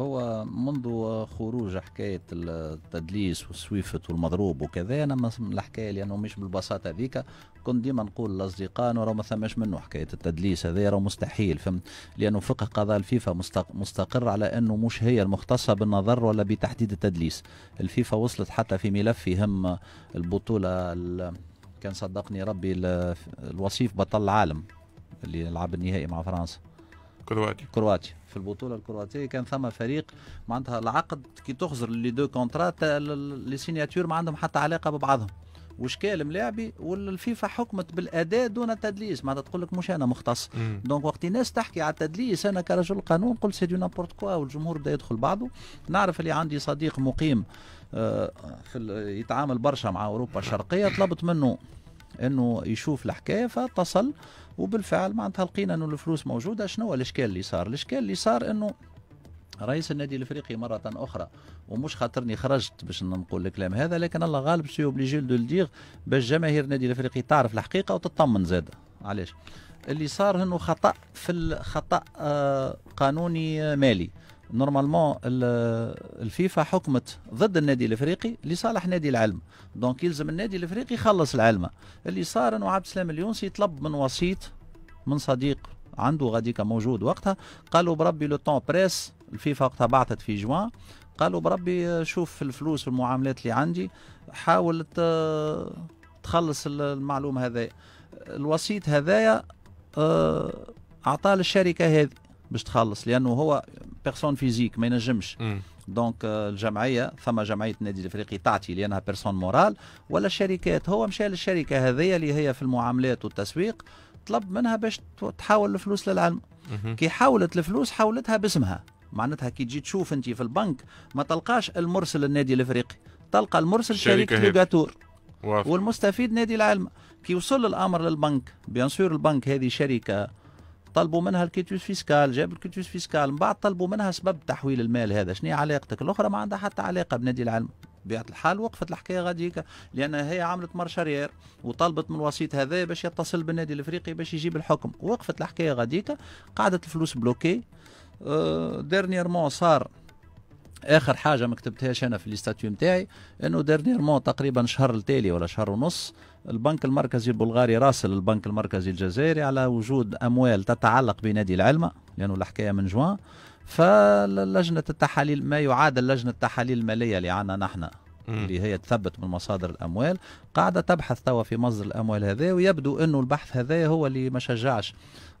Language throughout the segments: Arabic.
هو منذ خروج حكاية التدليس والسويفت والمضروب وكذا أنا ما الحكاية لأنه مش بالبساطة ذيك كنت ديما نقول لأصدقاء راه ما ثماش منه حكاية التدليس هذا راه مستحيل فهمت لأنه فقه قضاء الفيفا مستقر على أنه مش هي المختصة بالنظر ولا بتحديد التدليس الفيفا وصلت حتى في ملف يهم البطولة كان صدقني ربي الوصيف بطل العالم اللي لعب النهائي مع فرنسا كرواتيا كرواتيا في البطوله الكرواتيه كان ثم فريق معناتها العقد كي تخزر لي دو كونترا لي سيناتور ما عندهم حتى علاقه ببعضهم وشكال ملاعبي والفيفا حكمت بالاداء دون التدليس معناتها تقول لك مش انا مختص دونك وقت الناس تحكي على التدليس انا كرجل قانون قلت سي دو نابورت كوا والجمهور بدا يدخل بعضه نعرف اللي عندي صديق مقيم آه، في يتعامل برشا مع اوروبا الشرقيه طلبت منه انه يشوف الحكايه فاتصل وبالفعل معناتها لقينا انه الفلوس موجوده شنو الاشكال اللي صار الاشكال اللي صار انه رئيس النادي الافريقي مره اخرى ومش خاطرني خرجت باش نقول الكلام هذا لكن الله غالب سي اوبليجي دو لديغ باش جماهير النادي الافريقي تعرف الحقيقه وتطمن زاده علاش اللي صار انه خطا في الخطا آه، قانوني مالي نورمالمون الفيفا حكمت ضد النادي الافريقي لصالح نادي العلم دونك يلزم النادي الافريقي يخلص العلمه اللي صار انه عبد السلام اليونسي طلب من وسيط من صديق عنده غاديكا موجود وقتها قالوا بربي لو طون بريس الفيفا وقتها بعثت في جوان قالوا بربي شوف الفلوس والمعاملات اللي عندي حاول آه، تخلص المعلومه هذايا الوسيط هذايا آه، اعطاه للشركه هذه باش تخلص لانه هو بيرسون فيزيك ما ينجمش دونك الجمعيه ثم جمعيه النادي الافريقي تعطي لانها بيرسون مورال ولا الشركات هو مشى للشركه هذه اللي هي في المعاملات والتسويق طلب منها باش تحاول الفلوس للعلم كي حاولت الفلوس حاولتها باسمها معناتها كي تجي تشوف انت في البنك ما تلقاش المرسل النادي الافريقي تلقى المرسل شركه لوغاتور والمستفيد نادي العلم كي وصل الامر للبنك بيان سور البنك هذه شركه طلبوا منها الكيتوس فيسكال جاب الكيتوس فيسكال من بعد طلبوا منها سبب تحويل المال هذا شنو علاقتك الاخرى ما عندها حتى علاقه بنادي العلم بطبيعه الحال وقفت الحكايه غاديك لان هي عملت مارشارير وطلبت من الوسيط هذا باش يتصل بالنادي الافريقي باش يجيب الحكم وقفت الحكايه غاديك قعدت الفلوس بلوكي ديرنييرمون أه، صار اخر حاجه ما كتبتهاش انا في ستاتيو نتاعي انه ديرنيرمون تقريبا شهر التالي ولا شهر ونص البنك المركزي البلغاري راسل البنك المركزي الجزائري على وجود اموال تتعلق بنادي العلمه لانه الحكايه من جوان فلجنه التحاليل ما يعادل لجنه التحاليل الماليه اللي عندنا نحن اللي هي تثبت من مصادر الاموال قاعده تبحث توا في مصدر الاموال هذا ويبدو انه البحث هذا هو اللي ما شجعش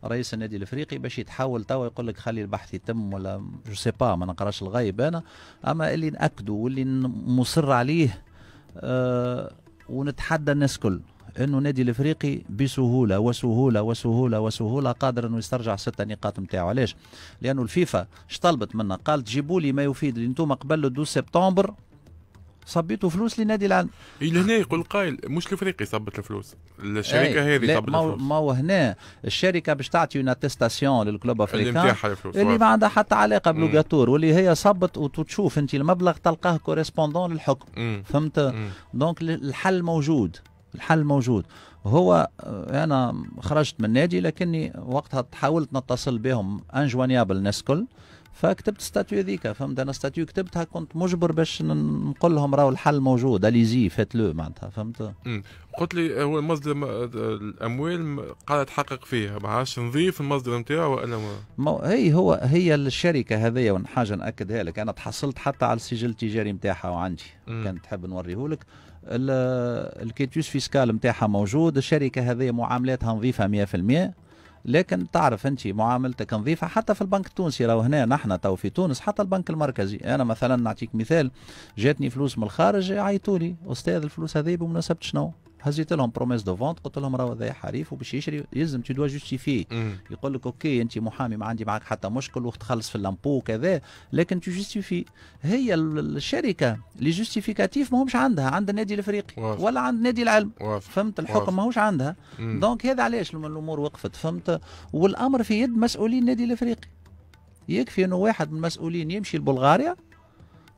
رئيس النادي الافريقي باش يتحول توا يقول لك خلي البحث يتم ولا جو سي با ما نقراش الغيب انا اما اللي ناكده واللي مصر عليه أه ونتحدى الناس كل انه النادي الافريقي بسهوله وسهوله وسهوله وسهوله قادر انه يسترجع ستة نقاط نتاعو علاش؟ لانه الفيفا اش طلبت منا؟ قالت جيبوا لي ما يفيد انتم قبل 12 سبتمبر صبيتوا فلوس لنادي العلم الى هنا يقول القائل مش الافريقي صبت الفلوس الشركه إيه، هذه صبت الفلوس ما هو هنا الشركه باش تعطي اون اتيستاسيون للكلوب افريكان اللي, اللي ما عندها حتى علاقه بلوغاتور واللي هي صبت وتشوف انت المبلغ تلقاه كوريسبوندون للحكم مم. فهمت مم. دونك الحل موجود الحل موجود هو آه، انا خرجت من النادي لكني وقتها حاولت نتصل بهم انجوانيابل الناس الكل فكتبت ستاتيو هذيك فهمت انا ستاتيو كتبتها كنت مجبر باش نقول لهم راهو الحل موجود اليزي فاتلو معناتها فهمت قلت لي هو مصدر الاموال قاعده تحقق فيها ما عادش نظيف المصدر نتاعو ولا ما هي هو هي الشركه هذيا حاجه ناكدها لك انا تحصلت حتى على السجل التجاري نتاعها وعندي كان تحب نوريه لك الكيتوس فيسكال نتاعها موجود الشركه هذه معاملاتها نظيفه 100% لكن تعرف انت معاملتك نظيفه حتى في البنك التونسي راهو هنا نحن تو في تونس حتى البنك المركزي انا مثلا نعطيك مثال جاتني فلوس من الخارج عيطولي استاذ الفلوس هذه بمناسبه شنو هزيت لهم بروميس دو فونت قلت لهم راهو هذا حريف وباش يشري يلزم تو دوا جوستيفي يقول لك اوكي انت محامي ما عندي معك حتى مشكل وتخلص في اللامبو وكذا لكن تو جوستيفي هي الشركه لي جوستيفيكاتيف ماهوش عندها عند النادي الافريقي ولا عند نادي العلم واضح. فهمت الحكم ماهوش عندها مم. دونك هذا علاش الامور وقفت فهمت والامر في يد مسؤولين النادي الافريقي يكفي انه واحد من المسؤولين يمشي لبلغاريا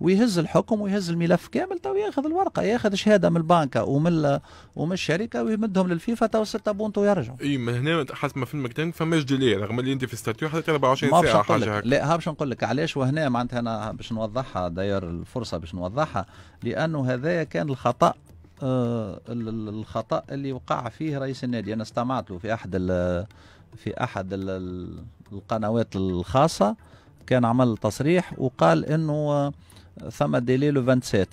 ويهز الحكم ويهز الملف كامل تو ياخذ الورقه ياخذ شهاده من البنكه ومن ومن الشركه ويمدهم للفيفا تو ستة بونت ويرجعوا اي من هنا حسب ما في المكتب فماش ديلي رغم اللي انت في ستاتيو حتى 24 ساعه حاجه هكا لا ها باش نقول لك علاش وهنا معناتها انا باش نوضحها داير الفرصه باش نوضحها لانه هذايا كان الخطا آه الخطا اللي وقع فيه رئيس النادي انا استمعت له في احد في احد القنوات الخاصه كان عمل تصريح وقال انه ثم ديلي لو 27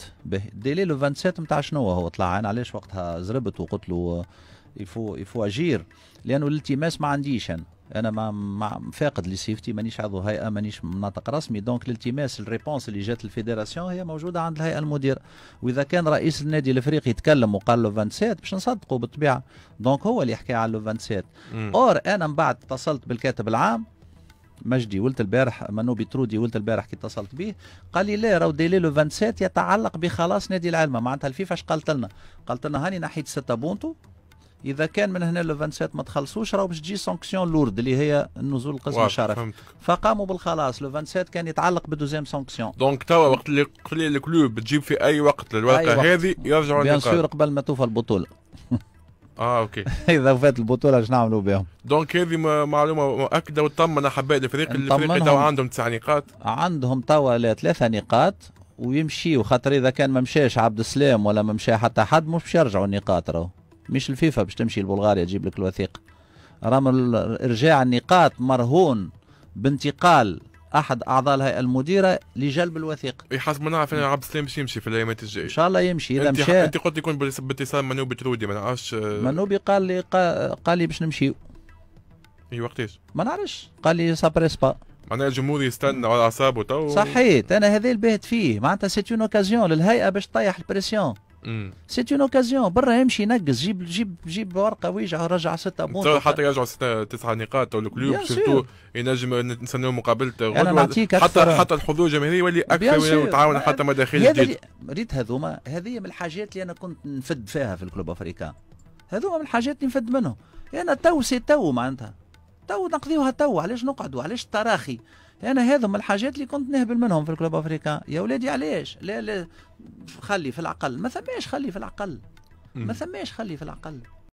ديلي لو 27 نتاع شنو هو طلع انا علاش وقتها زربت وقلت له يفو يفو اجير لانه الالتماس ما عنديش انا انا ما ما فاقد لسيفتي مانيش عضو هيئه مانيش مناطق رسمي دونك الالتماس الريبونس اللي جات الفيدراسيون هي موجوده عند الهيئه المديره واذا كان رئيس النادي الافريقي يتكلم وقال له 27 باش نصدقوا بالطبيعه دونك هو اللي حكى على لو 27 اور انا من بعد اتصلت بالكاتب العام مجدي ولد البارح منوبي ترودي ولد البارح كي اتصلت به قال لي لا راهو ديلي لو 27 يتعلق بخلاص نادي العلمه معناتها الفيفا اش قالت لنا؟ قالت لنا هاني نحيت ستة بونتو اذا كان من هنا لو 27 ما تخلصوش راهو باش تجي سانكسيون لورد اللي هي النزول القسم الشرفي فقاموا بالخلاص لو 27 كان يتعلق بدوزيام سانكسيون دونك توا وقت اللي قلت لي الكلوب تجيب في اي وقت للورقه هذه يرجعوا بيان سور قبل ما توفى البطوله اه اوكي اذا فات البطوله اش نعملوا بهم دونك هذه معلومه مؤكده وتطمن احباء الفريق الفريق توا عندهم تسع نقاط عندهم توا ثلاثه نقاط ويمشي خاطر اذا كان ما مشاش عبد السلام ولا ما مشى حتى حد مش باش يرجعوا النقاط راهو مش الفيفا باش تمشي لبلغاريا تجيب لك الوثيقه رغم ارجاع النقاط مرهون بانتقال احد اعضاء الهيئه المديره لجلب الوثيقه. حسب ما نعرف انا عبد السلام باش يمشي في الايامات الجايه. ان شاء الله يمشي اذا مشى انت قلت يكون باتصال منوبي ترودي ما نعرفش منوبي قال لي قال لي باش نمشيو. اي وقتاش؟ ما نعرفش قال لي سابريس با. معناها الجمهور يستنى على اعصابه تو صحيت انا هذا اللي فيه معناتها سيت اون اوكازيون للهيئه باش تطيح البريسيون سي اون اوكازيون برا يمشي ينقص جيب جيب جيب ورقه ويجع رجع ستة بونت حتى يرجعوا ستة تسع نقاط او الكلوب سيرتو ينجم نستناو مقابله حتى حتى حتى الحضور الجماهيري يولي اكثر وتعاون حتى مداخيل جديد ريت هذوما هذه من الحاجات اللي انا كنت نفد فيها في الكلوب افريكان هذوما من الحاجات اللي نفد منهم انا تو سي تو معناتها تو نقضيوها تو علاش نقعدوا علاش التراخي انا هذم الحاجات اللي كنت نهبل منهم في الكلوب افريكا يا ولادي علاش لا لا خلي في العقل ما ثماش خلي في العقل ما ثماش خلي في العقل